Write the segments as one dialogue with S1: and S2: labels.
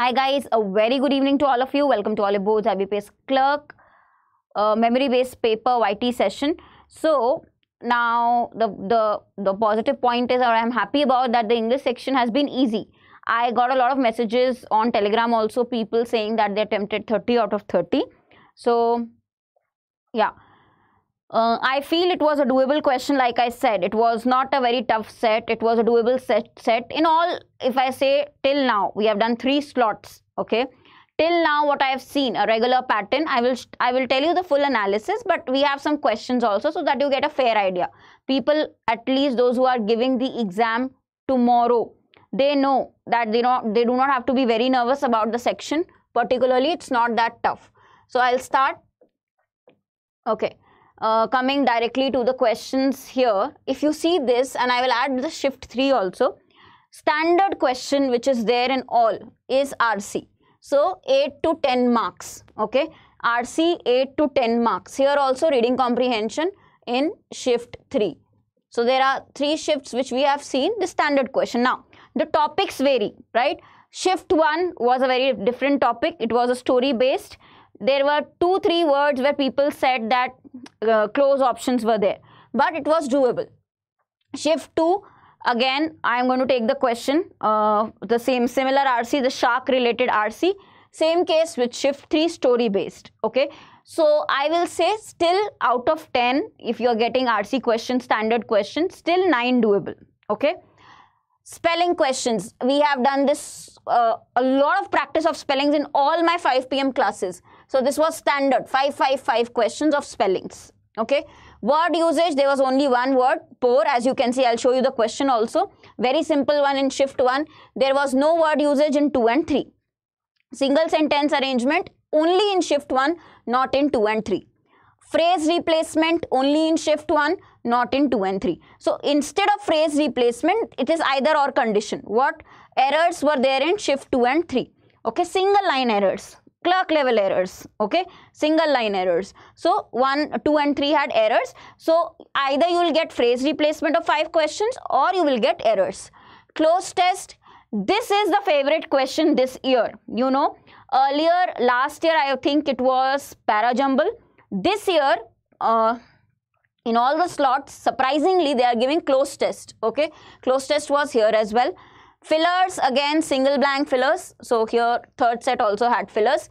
S1: Hi guys, a very good evening to all of you. Welcome to all aboard IBPS Clerk uh, Memory Based Paper YT session. So now the, the, the positive point is or I'm happy about that the English section has been easy. I got a lot of messages on Telegram also people saying that they attempted 30 out of 30. So yeah uh, I feel it was a doable question like I said. It was not a very tough set. It was a doable set, set. In all, if I say till now, we have done three slots. Okay. Till now, what I have seen, a regular pattern, I will I will tell you the full analysis, but we have some questions also so that you get a fair idea. People, at least those who are giving the exam tomorrow, they know that they, not, they do not have to be very nervous about the section. Particularly, it's not that tough. So, I'll start. Okay uh, coming directly to the questions here, if you see this and I will add the shift 3 also, standard question which is there in all is RC. So 8 to 10 marks, okay. RC 8 to 10 marks. Here also reading comprehension in shift 3. So there are three shifts which we have seen the standard question. Now the topics vary, right? Shift 1 was a very different topic. It was a story based there were two, three words where people said that uh, close options were there, but it was doable. Shift two again, I am going to take the question, uh, the same similar RC, the shark related RC, same case with shift 3 story based, okay. So I will say still out of 10, if you are getting RC question, standard question, still 9 doable, okay spelling questions we have done this uh, a lot of practice of spellings in all my 5 pm classes so this was standard 555 questions of spellings. Okay. Word usage, there was only one word, poor. As you can see, I'll show you the question also. Very simple one in shift 1. There was no word usage in 2 and 3. Single sentence arrangement, only in shift 1, not in 2 and 3 phrase replacement only in shift 1 not in 2 and 3 so instead of phrase replacement it is either or condition what errors were there in shift 2 and 3 okay single line errors clerk level errors okay single line errors so 1 2 and 3 had errors so either you will get phrase replacement of 5 questions or you will get errors close test this is the favorite question this year you know earlier last year i think it was para jumble this year uh, in all the slots surprisingly they are giving close test okay close test was here as well Fillers, again, single blank fillers. So here, third set also had fillers,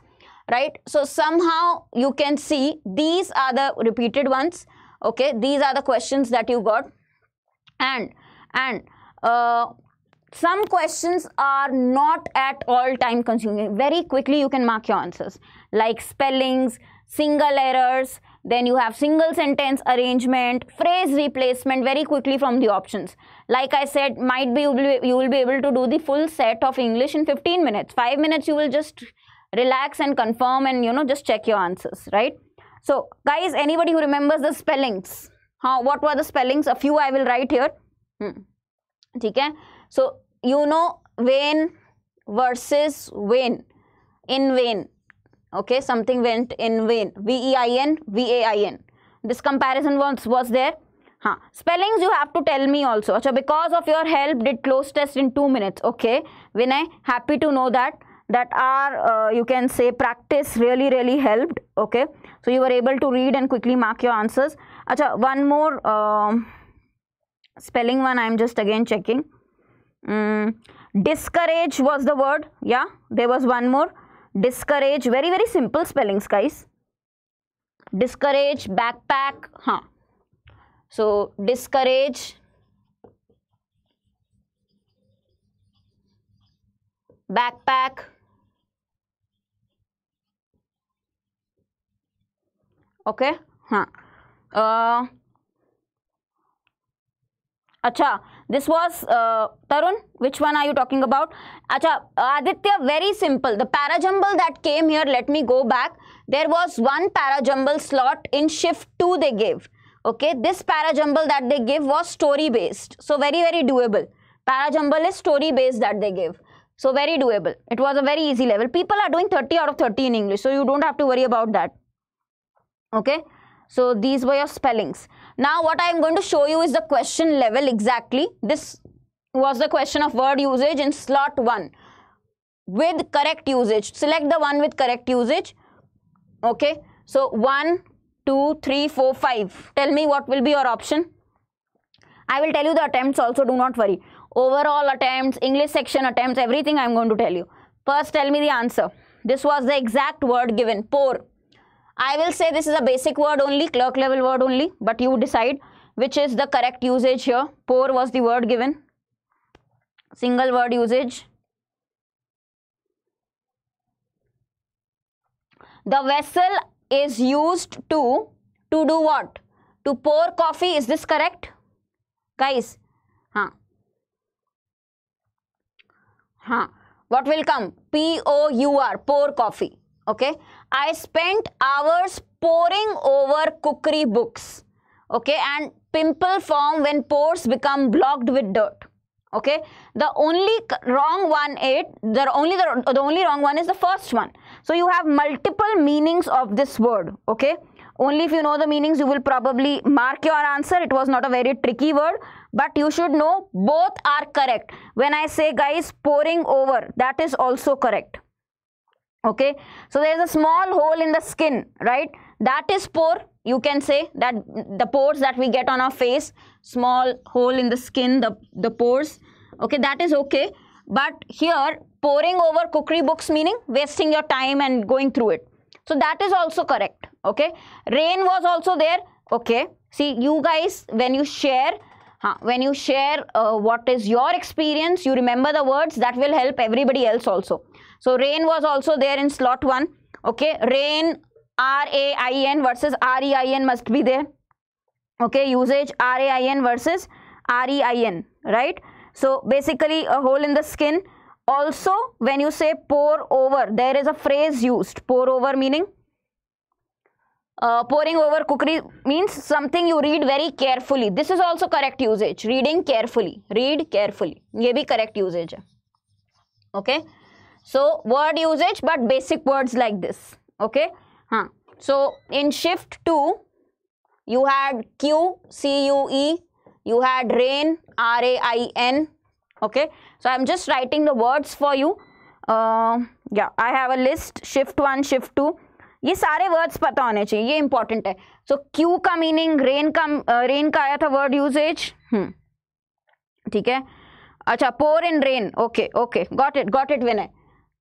S1: right? So somehow you can see these are the repeated ones. Okay, these are the questions that you got. And, and, uh, some questions are not at all time consuming. Very quickly you can mark your answers like spellings, single errors, then you have single sentence arrangement, phrase replacement very quickly from the options. Like I said, might be you will be, able to do the full set of English in 15 minutes. 5 minutes you will just relax and confirm and you know just check your answers, right? So guys, anybody who remembers the spellings, how, what were the spellings? A few I will write here. Hmm. Okay? So you know vein versus vein, in vain okay something went in vain v e i n v a i n this comparison was was there huh spellings you have to tell me also acha because of your help did close test in 2 minutes okay vinay happy to know that that our uh, you can say practice really really helped okay so you were able to read and quickly mark your answers acha one more um, spelling one i'm just again checking mm, discourage was the word yeah there was one more discourage very very simple spellings guys discourage backpack huh so discourage backpack okay huh uh Acha, this was uh, Tarun. Which one are you talking about? Acha, Aditya, very simple. The para jumble that came here, let me go back. There was one para jumble slot in shift 2 they gave. Okay, this para jumble that they gave was story based. So, very, very doable. Para jumble is story based that they gave. So, very doable. It was a very easy level. People are doing 30 out of 30 in English. So, you don't have to worry about that. Okay. So, these were your spellings. Now what I am going to show you is the question level exactly. This was the question of word usage in slot 1 with correct usage. Select the one with correct usage. Okay. So 1, 2, 3, 4, 5. Tell me what will be your option. I will tell you the attempts also do not worry. Overall attempts, English section attempts, everything I am going to tell you. First tell me the answer. This was the exact word given. Pour. I will say this is a basic word only, clerk level word only, but you decide which is the correct usage here. Poor was the word given. Single word usage. The vessel is used to, to do what? To pour coffee, is this correct? Guys, huh? Huh. What will come? P-O-U-R, pour coffee okay i spent hours poring over cookery books okay and pimple form when pores become blocked with dirt okay the only wrong one it the only the, the only wrong one is the first one so you have multiple meanings of this word okay only if you know the meanings you will probably mark your answer it was not a very tricky word but you should know both are correct when i say guys pouring over that is also correct okay so there is a small hole in the skin right that is pore you can say that the pores that we get on our face small hole in the skin the the pores okay that is okay but here poring over cookery books meaning wasting your time and going through it so that is also correct okay rain was also there okay see you guys when you share Huh. When you share uh, what is your experience, you remember the words that will help everybody else also. So rain was also there in slot 1. Okay, rain R-A-I-N versus R-E-I-N must be there. Okay, usage R-A-I-N versus R-E-I-N, right? So basically a hole in the skin. Also, when you say pour over, there is a phrase used. Pour over meaning uh, over cookery means something you read very carefully this is also correct usage reading carefully read carefully ye bhi correct usage okay so word usage but basic words like this okay huh. so in shift 2 you had q c u e you had rain r a i n okay so i'm just writing the words for you uh, yeah i have a list shift 1 shift 2 ये सारे words पता होने चाहिए ये important है so so, Q का meaning rain का rain का आया था वर्ड हम्म, यूजेज ठीक है अच्छा pour in rain okay okay got it got it win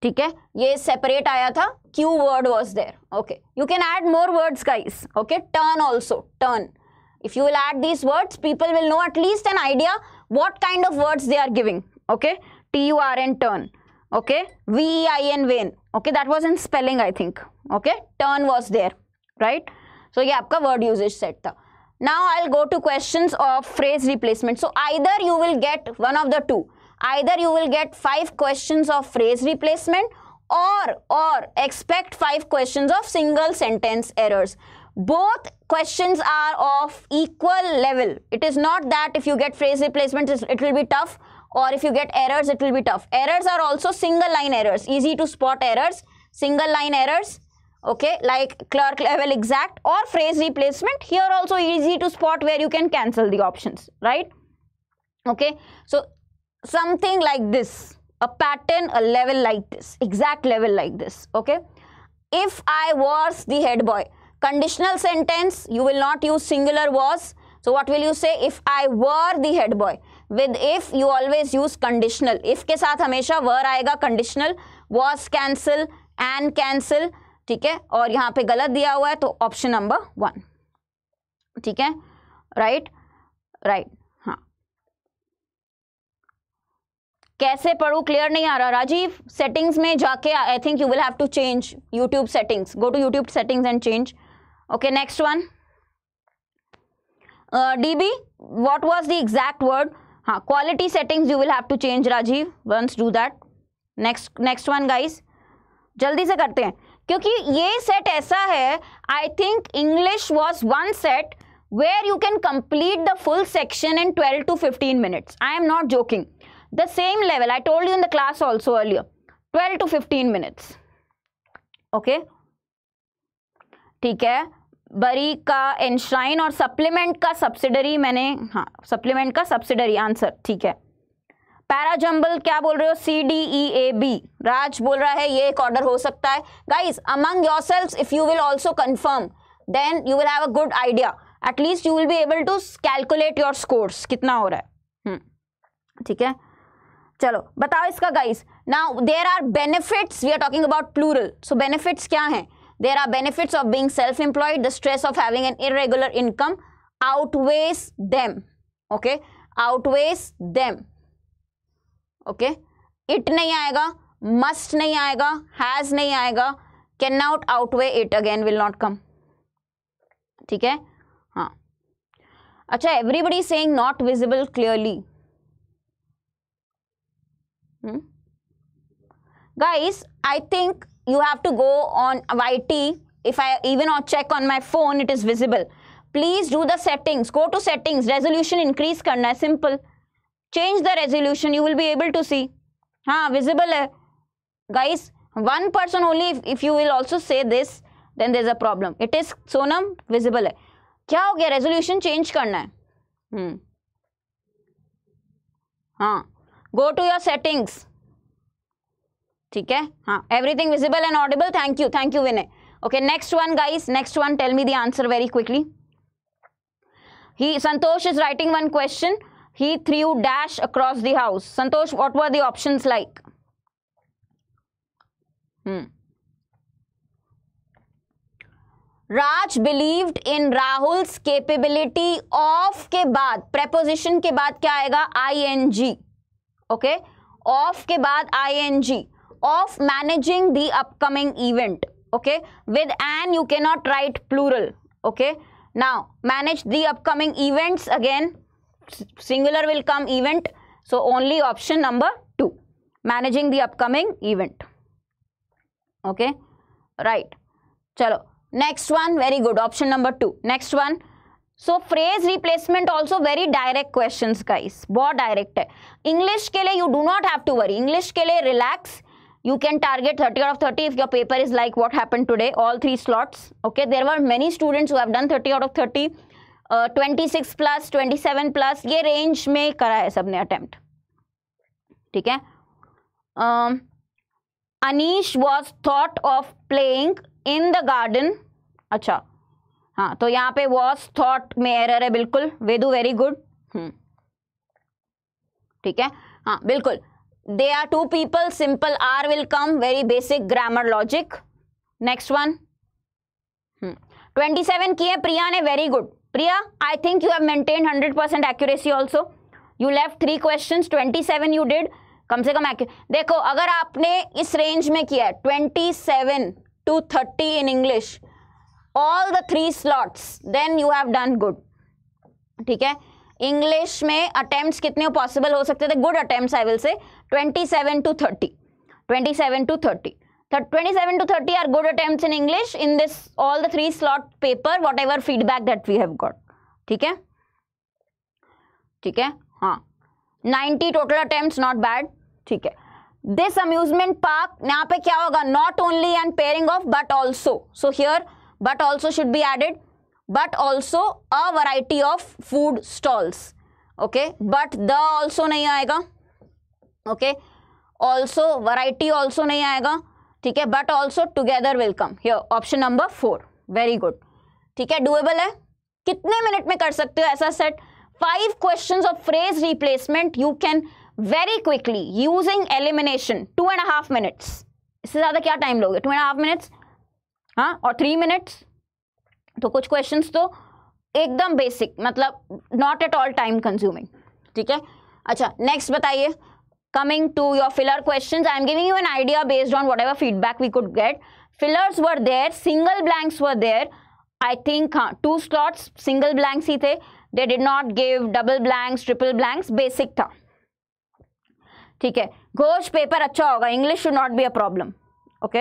S1: ठीक है ये सेपरेट आया था Q word was there okay you can add more words guys okay turn also turn if you will add these words people will know at an idea what kind of words they are giving okay T U R N turn okay V I N when okay that was in spelling i think okay turn was there right so ye aapka word usage set tha now i'll go to questions of phrase replacement so either you will get one of the two either you will get five questions of phrase replacement or or expect five questions of single sentence errors both questions are of equal level it is not that if you get phrase replacement it will be tough or if you get errors it will be tough errors are also single line errors easy to spot errors single line errors okay like clerk level exact or phrase replacement here also easy to spot where you can cancel the options right okay so something like this a pattern a level like this exact level like this okay if i was the head boy conditional sentence you will not use singular was so what will you say if i were the head boy with if you always use conditional if के साथ हमेशा were आएगा conditional was cancel and cancel ठीक है और यहां पे गलत दिया हुआ है तो ऑप्शन नंबर वन ठीक है राइट राइट हाँ कैसे पढ़ू क्लियर नहीं आ रहा राजीव सेटिंग्स में जाके I think you will have to change YouTube settings go to YouTube settings and change okay next one DB what was the exact word हाँ quality settings you will have to change Rajiv once do that next next one guys जल्दी से करते हैं क्योंकि ये set ऐसा है I think English was one set where you can complete the full section in twelve to fifteen minutes I am not joking the same level I told you in the class also earlier twelve to fifteen minutes okay ठीक है बरी का enshrine और supplement का subsidiary मैंने हाँ supplement का subsidiary answer ठीक है पैराजम्बल क्या बोल रहे हो C D E A B राज बोल रहा है ये एक ऑर्डर हो सकता है guys among your selves if you will also confirm then you will have a good idea at least you will be able to calculate your scores कितना हो रहा है हम्म, ठीक है चलो बताओ इसका guys now there are benefits we are talking about plural so benefits क्या हैं There are benefits of being self-employed. The stress of having an irregular income outweighs them. Okay. Outweighs them. Okay. It नहीं आएगा. Must नहीं आएगा. Has नहीं आएगा. Cannot outweigh it again will not come. ठीक है हाँ अच्छा everybody saying not visible clearly guys I think you have to go on YT. If I even or check on my phone, it is visible. Please do the settings. Go to settings. Resolution increase करना है simple. Change the resolution. You will be able to see. हाँ visible है. Guys, one person only. If, if you will also say this, then there is a problem. It is Sonam visible है. क्या हो गया resolution change करना है. हम्म. हाँ. Go to your settings. ठीक है हाँ everything visible and audible thank you thank you Vinay okay next one guys next one tell me the answer very quickly he Santosh is writing one question he three you dash across the house Santosh what were options option like Raj believed in Rahul's capability of के बाद preposition के बाद क्या आएगा I N G okay of के बाद I N G of managing the upcoming event okay with an you cannot write plural okay now manage the upcoming events again singular will come event so only option number 2 managing the upcoming event okay right chalo next one very good option number 2 next one so phrase replacement also very direct questions, guys. बहत direct. English ke क you do not have to worry. English ke लिए relax. you can target 30 out of 30 if your paper is like what happened today all three slots okay there were many students who have done 30 out of 30 uh, 26 plus 27 plus ye range mein kara hai sabne attempt theek hai um anish was thought of playing in the garden acha ha to yahan pe was thought mein error hai bilkul vedu very good hmm theek hai ha bilkul there are two people simple r will come very basic grammar logic next one hmm. 27 kiya priya ne very good priya i think you have maintained 100% accuracy also you left three questions 27 you did कम से कम देखो अगर आपने इस range में किया twenty seven to thirty in English all the three slots then you have done good ठीक है इंग्लिश में अटेम्प्ट्स कितने पॉसिबल हो सकते थे good attempts I will say 27 to 30 27 to 30 27 to 30 are good attempts in English in this all the three slot paper whatever feedback that we have got ठीक है ठीक है हाँ 90 total attempts not bad ठीक है this amusement park यहाँ पे क्या होगा not only and pairing off, but also so here but also should be added but also a variety of food stalls okay but the also नहीं आएगा okay also variety also नहीं आएगा ठीक है but also together welcome here option number four very good ठीक है doable है कितने मिनट में कर सकते हो ऐसा set five question of phrase replacement you can very quickly using elimination two and half minutes इससे ज़्यादा क्या टाइम लोगे टू एंड हाफ मिनट्स हाँ और थ्री मिनट्स तो कुछ क्वेश्चन तो एकदम बेसिक मतलब not at all time consuming ठीक है अच्छा नेक्स्ट बताइए coming to your filler questions i am giving you an idea based on whatever feedback we could get fillers were there single blanks were there i think uh, two slots single blanks hi the they did not give double blanks triple blanks basic tha ठीक है Ghosh paper अच्छा होगा English should not be a problem okay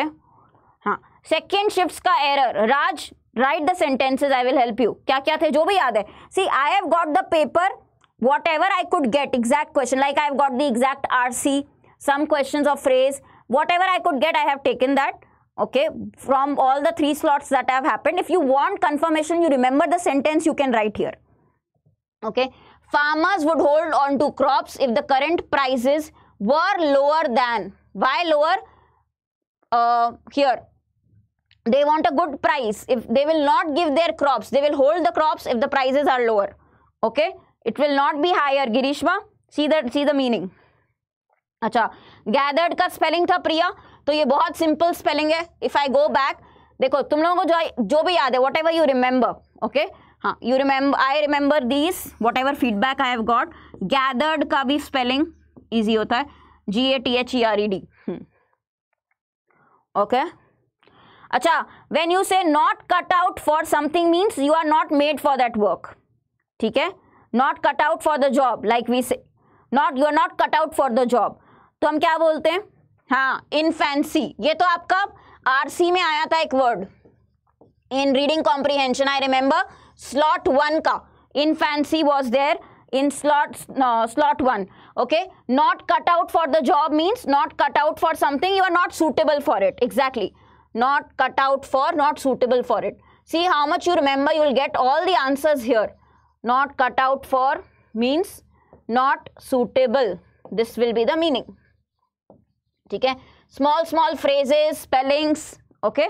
S1: हाँ second shifts ka error raj write the sentences i will help you kya kya the jo bhi yaad hai see i have got the paper whatever I could get exact question like I've got the exact RC some questions of phrase whatever I could get I have taken that okay from all the three slots that have happened if you want confirmation you remember the sentence you can write here okay farmers would hold on to crops if the current prices were lower than why lower uh, here they want a good price if they will not give their crops they will hold the crops if the prices are lower okay it will not be higher Girishma see the see the meaning अच्छा gathered का spelling था प्रिया तो ये बहुत simple spelling है if I go back देखो तुम लोगों को जो जो भी याद है whatever you remember okay हाँ you remember I remember this whatever feedback I have got gathered का भी स्पेलिंग ईजी होता है G A T H E R E D okay अच्छा when you say not cut out for something means you are not made for that work ठीक है not cut out for the job like we say not you are not cut out for the job तो हम क्या बोलते हैं हाँ इन fancy ये तो आपका आरसी में आया था एक word in reading comprehension I remember slot one का infancy was there in slot uh, slot 1 okay not cut out for the job means not cut out for something you are not suitable for it exactly not cut out for not suitable for it see how much you remember you will get all the answers here not cut out for means not suitable. This will be the meaning. Okay? Small, small phrases, spellings. Okay?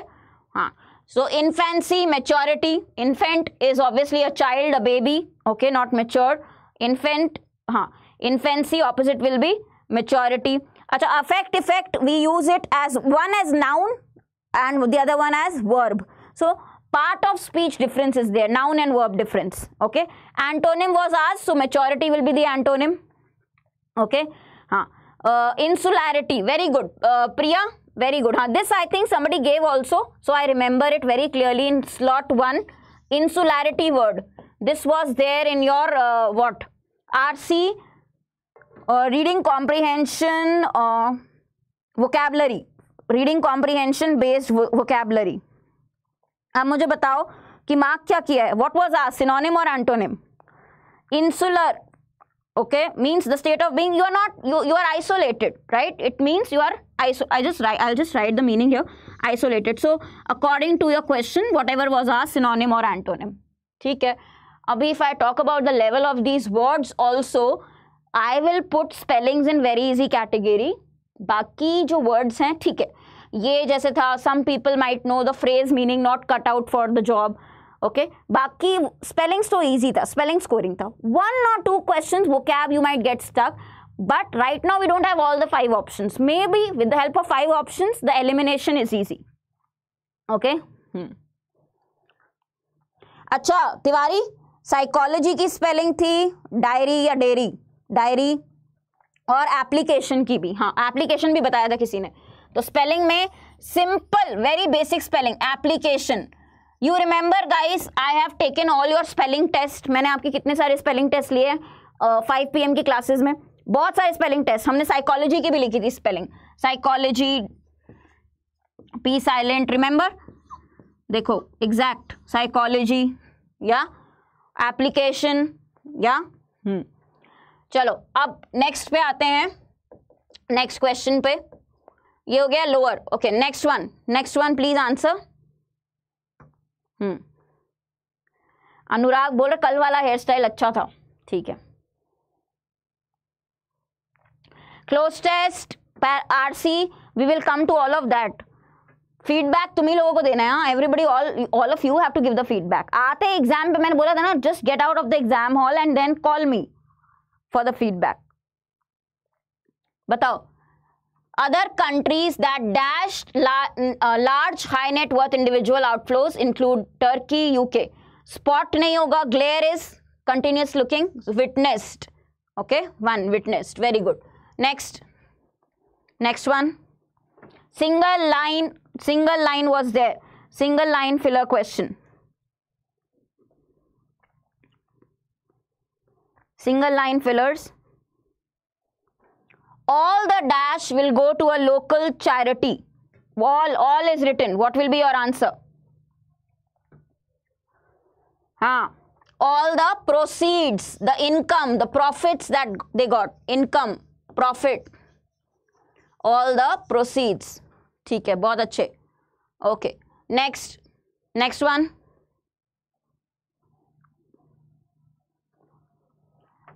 S1: Huh. So, infancy, maturity. Infant is obviously a child, a baby. Okay? Not mature. Infant. Huh. Infancy opposite will be maturity. Achha, affect, effect, we use it as one as noun and the other one as verb. So, part of speech difference is there noun and verb difference okay antonym was asked so maturity will be the antonym okay huh. uh, insularity very good uh, priya very good huh. this i think somebody gave also so i remember it very clearly in slot 1 insularity word this was there in your uh, what rc uh, reading comprehension uh, vocabulary reading comprehension based vocabulary अब मुझे बताओ कि mark क्या किया है what was our synonym और antonym insular okay means the state of being you are not you are isolated right it means you are I just I just write the meaning your isolated so according to your question whatever was our synonym और antonym ठीक है अभी if I talk about the level of these words also I will put spellings in very easy category बाकी जो words हैं ठीक है ये जैसे था some people might know the phrase meaning not cut out for the job okay बाकी spellings तो ईजी था स्पेलिंग स्कोरिंग था वन और टू क्वेश्चन वो कैब you might get stuck but right now we don't have all the five option maybe with the help of five option the elimination is easy okay अच्छा Tiwari psychology की spelling थी diary या dairy diary और application की भी हाँ application भी बताया था किसी ने तो स्पेलिंग में simple very basic spelling application you remember guys I have taken all your spelling test मैंने आपके कितने सारे स्पेलिंग टेस्ट लिए फाइव पी की क्लासेज में बहुत सारे स्पेलिंग टेस्ट हमने साइकोलॉजी की भी लिखी थी spelling psychology P silent remember देखो एग्जैक्ट साइकोलॉजी या एप्लीकेशन या हम्म। चलो अब नेक्स्ट पे आते हैं नेक्स्ट क्वेश्चन पे ये हो गया lower okay next one next one please answer hmm Anurag बोल रहे कल वाला हेयर स्टाइल अच्छा था ठीक है cloze test R C we will come to all of that feedback तुम ही लोगों को देना है everybody all all of you have to give the feedback आते एग्जाम पे मैंने बोला था ना just get out of the exam hall and then call me for the feedback बताओ Other countries that dashed la uh, large high net worth individual outflows include Turkey, UK. Spot nahi hoga, glare is continuous looking, witnessed. Okay, one witnessed, very good. Next, next one. Single line, single line was there. Single line filler question. Single line fillers all the dash will go to a local charity. All, all is written. What will be your answer? Huh. All the proceeds, the income, the profits that they got. Income, profit. All the proceeds. ठीक है बहुत अच्छे Okay. Next, next one.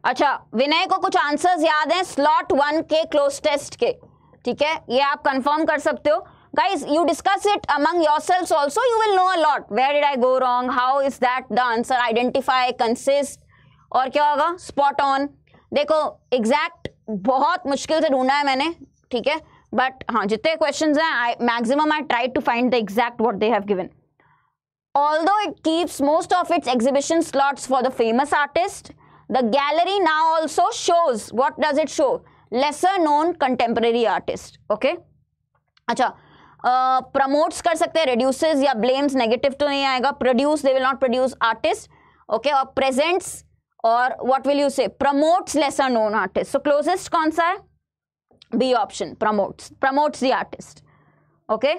S1: अच्छा विनय को कुछ answers याद हैं slot one के क्लोज टेस्ट के ठीक है ये आप कंफर्म कर सकते हो guys you discuss it among yourselves also you will know a lot where did I go wrong how is that the answer identify consist और क्या होगा स्पॉट ऑन देखो एग्जैक्ट बहुत मुश्किल से ढूंढा है मैंने ठीक है बट हाँ जितने क्वेश्चन हैं I maximum I try to find the exact what they have given although it keeps most of its exhibition slots for the famous artist The gallery now also shows, what does it show? Lesser known contemporary artist. Okay. अच्छा promotes कर सकते हैं reduces या blames negative तो नहीं आएगा produce they will not produce artist okay और presents और what will you say promotes lesser known artist so closest कौन सा है B option promotes promotes the artist okay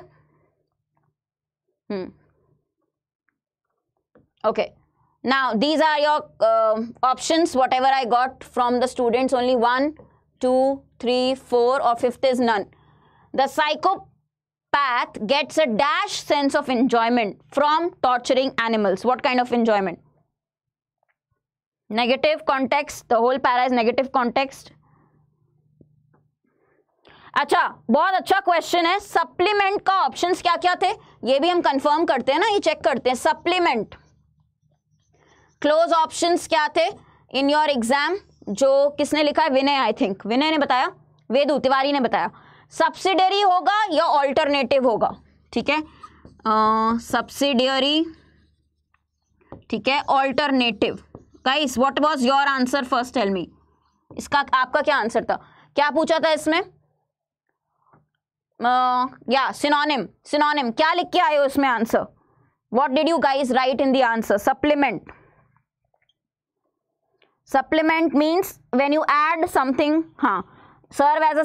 S1: hmm okay now these are your uh, options whatever i got from the students only one two three four or fifth is none the psychopath gets a dash sense of enjoyment from torturing animals what kind of enjoyment negative context the whole para is negative context अच्छा बहुत अच्छा question है supplement का options क्या क्या थे ये भी हम कंफर्म करते हैं ना ये चेक करते हैं सप्लीमेंट क्लोज ऑप्शन क्या थे इन योर एग्जाम जो किसने लिखा है विनय आई थिंक विनय ने बताया वेदू तिवारी ने बताया सब्सिडरी होगा या ऑल्टरनेटिव होगा ठीक है सब्सिडियरी ठीक है alternative guys what was your answer first tell me इसका आपका क्या आंसर था क्या पूछा था इसमें या सिनोनिम सिनोनिम क्या लिख के आए हो इसमें answer what did you guys write in the answer supplement supplement means when you add something हाँ serve as a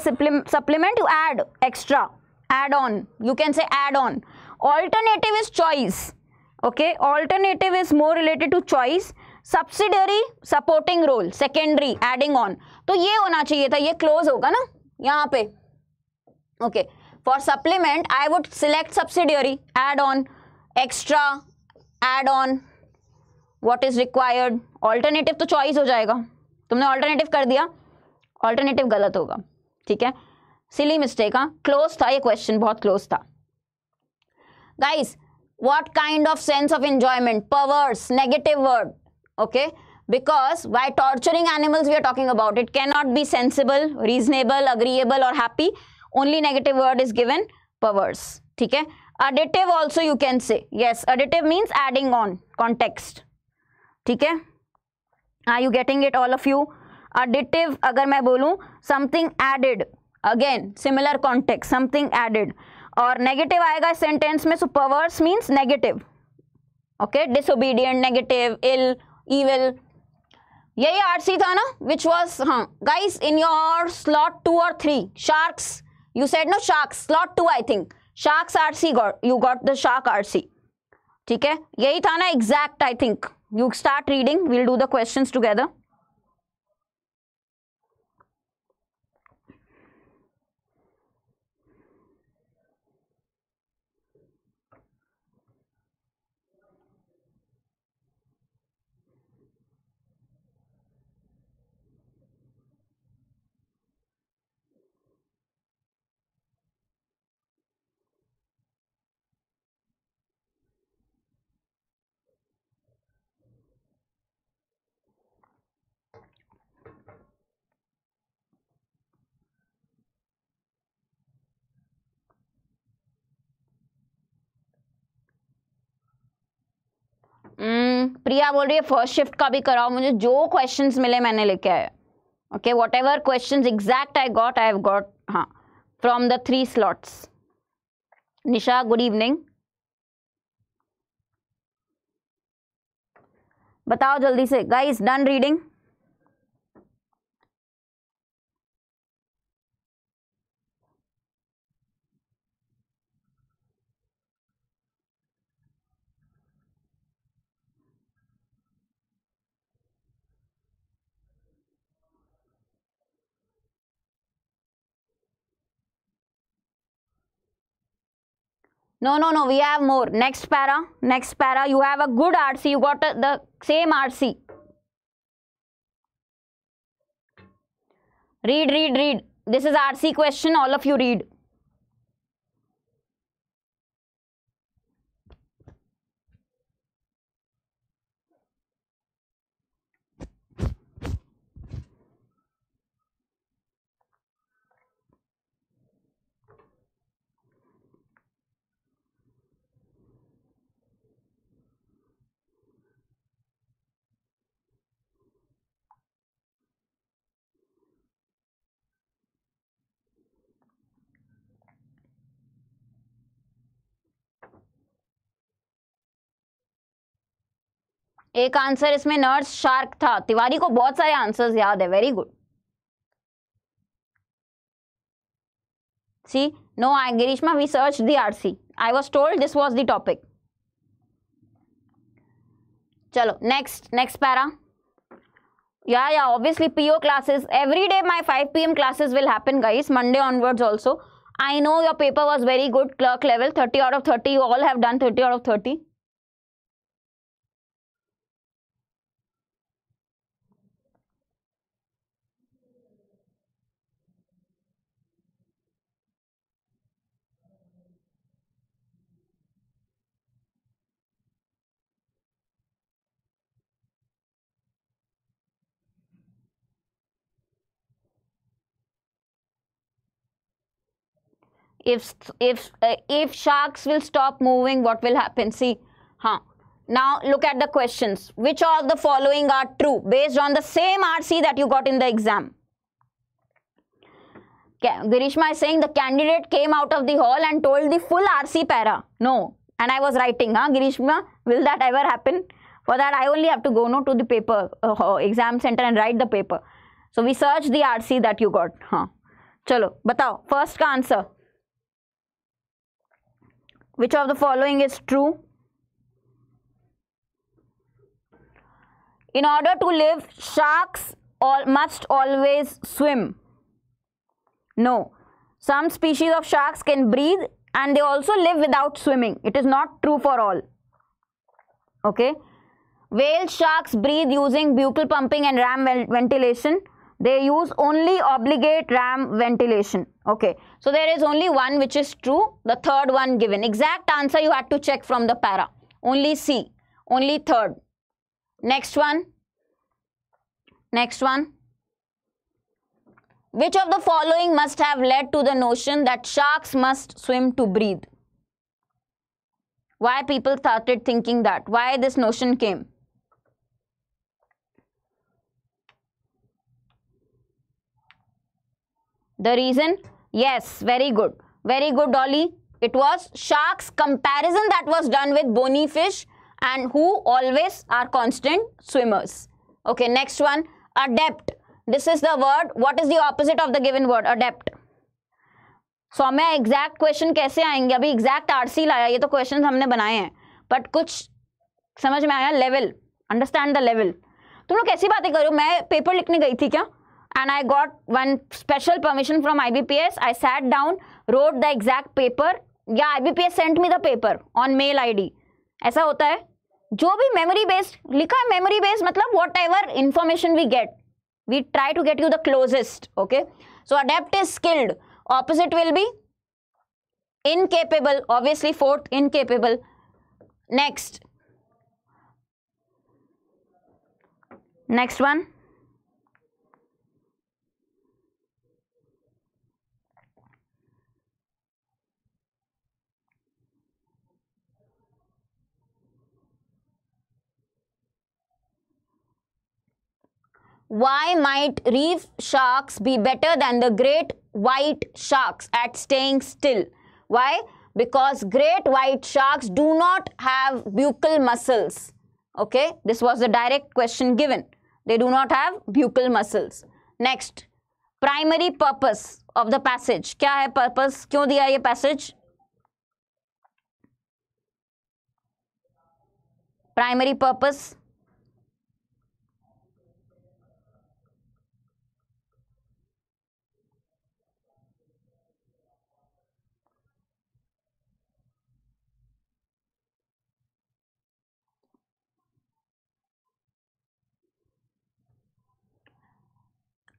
S1: supplement you add extra add on you can say add on alternative is choice okay alternative is more related to choice subsidiary supporting role secondary adding on तो ये होना चाहिए था ये close होगा ना यहाँ पे okay for supplement I would select subsidiary add on extra add on what is required alternative तो चॉइस हो जाएगा तुमने ऑल्टरनेटिव कर दिया ऑल्टरनेटिव गलत होगा ठीक है सिली मिस्टेक हाँ क्लोज था ये क्वेश्चन बहुत क्लोज था guys what kind of sense of enjoyment perverse negative word okay because why torturing animals we are talking about it can not be sensible reasonable agreeable और happy only negative word is given perverse ठीक है additive also you can say yes additive means adding on context ठीक है are you getting it all of you additive अगर मैं बोलूँ something added again similar contact something added और negative आएगा इस सेंटेंस में so perverse means negative okay disobedient negative ill evil यही आरसी था ना विच वॉज हाँ guys in your slot two और three sharks you said no sharks slot two I think sharks RC got you got the shark RC ठीक है यही था ना exact I think You start reading. We'll do the questions together. Priya बोल रही है first shift का भी कराओ मुझे जो क्वेश्चन मिले मैंने लेके आए okay whatever question exact I got I have got हाँ from the three slots Nisha good evening बताओ जल्दी से guys done reading No, no, no. We have more. Next para. Next para. You have a good RC. You got the same RC. Read, read, read. This is RC question. All of you read. एक answer इसमें nurse shark था तिवारी को बहुत सारे answers याद है very good see no I Girishma we search the R C I was told this was the topic चलो next next para या या obviously PO classes every day my five P M classes will happen guys Monday onwards also I know your paper was very good clerk level thirty out of thirty you all have done thirty out of thirty if if uh, if sharks will stop moving what will happen see huh now look at the questions which of the following are true based on the same rc that you got in the exam Girishma is saying the candidate came out of the hall and told the full RC para. No. And I was writing, huh, Girishma, will that ever happen? For that, I only have to go no, to the paper, uh, exam center and write the paper. So, we search the RC that you got. Huh. Chalo, batao. First ka answer. Which of the following is true? In order to live, sharks all, must always swim. No. Some species of sharks can breathe and they also live without swimming. It is not true for all. Okay. Whale sharks breathe using buccal pumping and ram ventilation they use only obligate ram ventilation okay so there is only one which is true the third one given exact answer you had to check from the para only c only third next one next one which of the following must have led to the notion that sharks must swim to breathe why people started thinking that why this notion came the reason yes very good very good dolly it was sharks comparison that was done with bony fish and who always are constant swimmers okay next one adept this is the word what is the opposite of the given word adept Saumya exact question कैसे आएंगे अभी exact RC लाया ये तो question हमने बनाए हैं but कुछ समझ में आया लेवल अंडरस्टैंड द लेवल तुम लोग कैसी बातें करो मैं पेपर लिखने गई थी क्या and I got one special permission from IBPS. I sat down, wrote the exact paper. Yeah, IBPS sent me the paper on mail ID. Aisa hota hai. Jo bhi memory based, likha memory based matlab whatever information we get. We try to get you the closest, okay? So, adept is skilled. Opposite will be incapable. Obviously, fourth, incapable. Next. Next one. Why might reef sharks be better than the great white sharks at staying still? Why? Because great white sharks do not have buccal muscles. Okay, this was the direct question given. They do not have buccal muscles. Next, primary purpose of the passage. क्या है purpose? क्यों दिया ये passage? Primary purpose.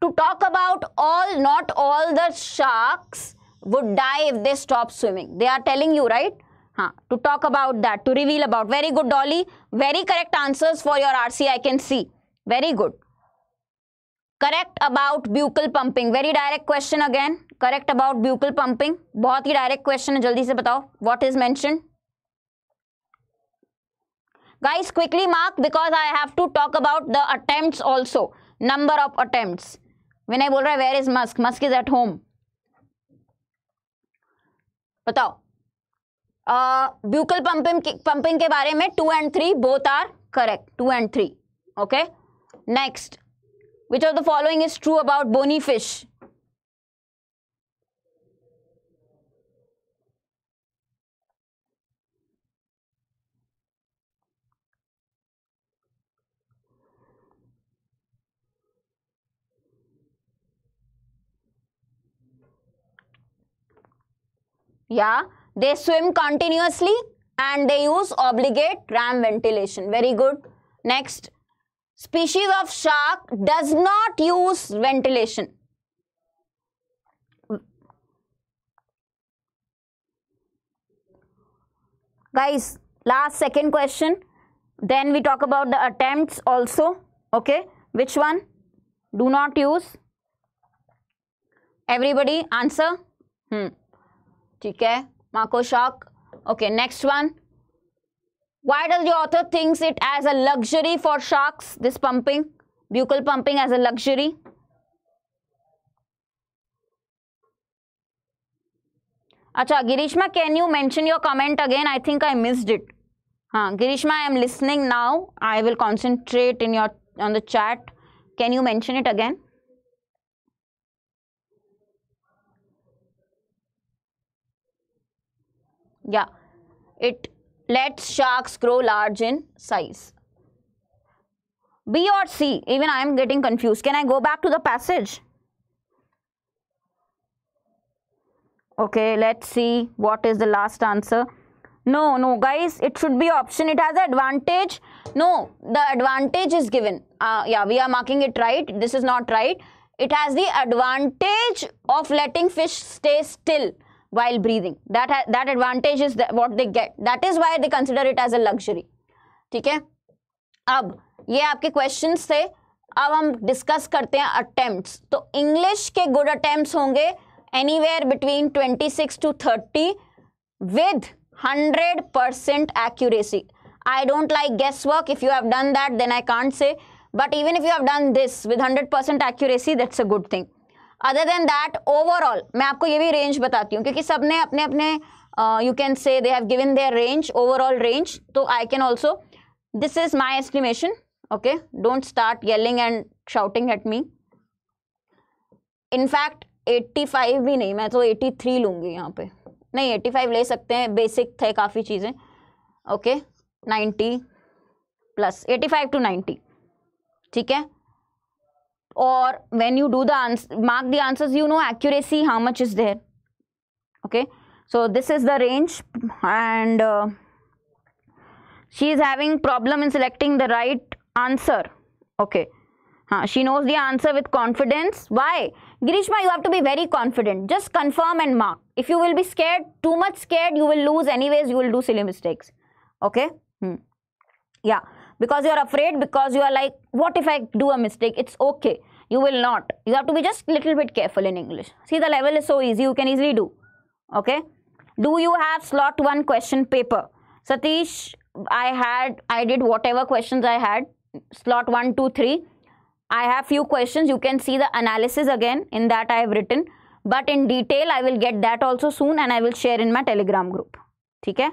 S1: to talk about all, not all the sharks would die if they stop swimming. They are telling you, right? Huh. To talk about that, to reveal about. Very good, Dolly. Very correct answers for your RC, I can see. Very good. Correct about buccal pumping. Very direct question again. Correct about buccal pumping. बहुत ही direct question है जल्दी से What is mentioned? Guys, quickly mark because I have to talk about the attempts also. Number of attempts. विनय बोल रहा है where is Musk Musk is at home बताओ buccal pumping pumping के बारे में two and three both are correct two and three okay next which of the following is true about bony fish Yeah, they swim continuously and they use obligate ram ventilation. Very good. Next, species of shark does not use ventilation. Guys, last second question. Then we talk about the attempts also. Okay, which one? Do not use. Everybody answer. Hmm. ठीक है mako shark okay next one why does you author things it as a luxury for sharks this pumping buccal pumping as a luxury अच्छा Girishma can you mention your comment again I think I missed it हाँ Girishma I am listening now I will concentrate in your on the chat can you mention it again Yeah, it lets sharks grow large in size. B or C, even I am getting confused. Can I go back to the passage? Okay, let's see what is the last answer. No, no, guys, it should be option. It has advantage. No, the advantage is given. Uh, yeah, we are marking it right. This is not right. It has the advantage of letting fish stay still while breathing. That that advantage is the, what they get. That is why they consider it as a luxury. ठीक है? अब ये आपके questions थे. अब हम discuss करते हैं attempts. तो English के good attempts होंगे anywhere between 26 to 30 with 100% accuracy. I don't like guesswork. If you have done that, then I can't say. But even if you have done this with 100% accuracy, that's a good thing. Other than that overall मैं आपको ये भी range बताती हूँ क्योंकि सब ने अपने अपने you can say they have given their range overall range तो I can also this is my estimation okay don't start yelling and shouting at me in fact 85 भी नहीं मैं तो 83 लूँगी यहाँ पे नहीं 85 ले सकते हैं बेसिक थे काफ़ी चीज़ें ओके 90 प्लस 85 टू नाइन्टी ठीक है or when you do the answer, mark the answers, you know accuracy, how much is there. Okay. So this is the range and uh, she is having problem in selecting the right answer. Okay. she knows the answer with confidence. Why? Girishma, you have to be very confident. Just confirm and mark. If you will be scared, too much scared, you will lose anyways. You will do silly mistakes. Okay? Hmm. Yeah because you are afraid because you are like what if i do a mistake it's okay you will not you have to be just little bit careful in english see the level is so easy you can easily do okay do you have slot 1 question paper satish i had i did whatever questions i had slot one, two, three. i have few questions you can see the analysis again in that i have written but in detail i will get that also soon and i will share in my telegram group theek hai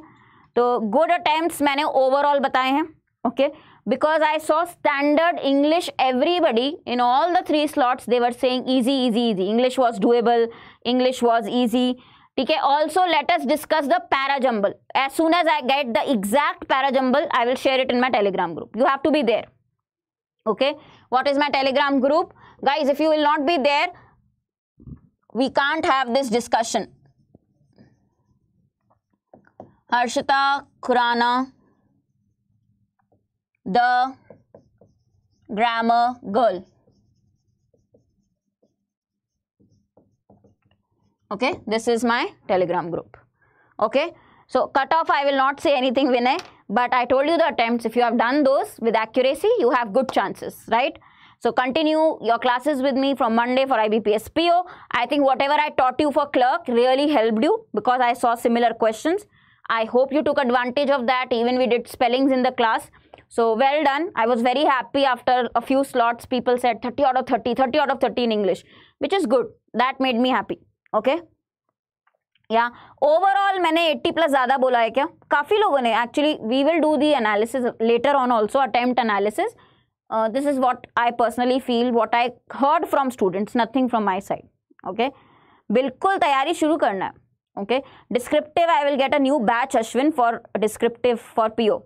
S1: to good attempts maine overall bataye hain okay because i saw standard english everybody in all the three slots they were saying easy easy easy english was doable english was easy okay also let us discuss the para jumble as soon as i get the exact para jumble i will share it in my telegram group you have to be there okay what is my telegram group guys if you will not be there we can't have this discussion harshita Kurana the grammar girl. Okay, this is my telegram group. Okay, so cutoff I will not say anything Vinay, but I told you the attempts. If you have done those with accuracy, you have good chances, right? So continue your classes with me from Monday for IBPS PO. I think whatever I taught you for clerk really helped you because I saw similar questions. I hope you took advantage of that even we did spellings in the class. So well done. I was very happy after a few slots. People said 30 out of 30, 30 out of 30 in English, which is good. That made me happy. Okay. Yeah. Overall, I 80 plus zyada bola hai kya? Kafi Actually, we will do the analysis later on also attempt analysis. Uh, this is what I personally feel, what I heard from students, nothing from my side, okay. Bilkul tayari shuru karna okay. Descriptive, I will get a new batch, Ashwin, for descriptive, for PO.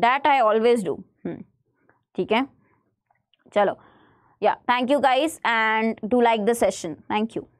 S1: That I always do ठीक है चलो या thank you guys and do like the session thank you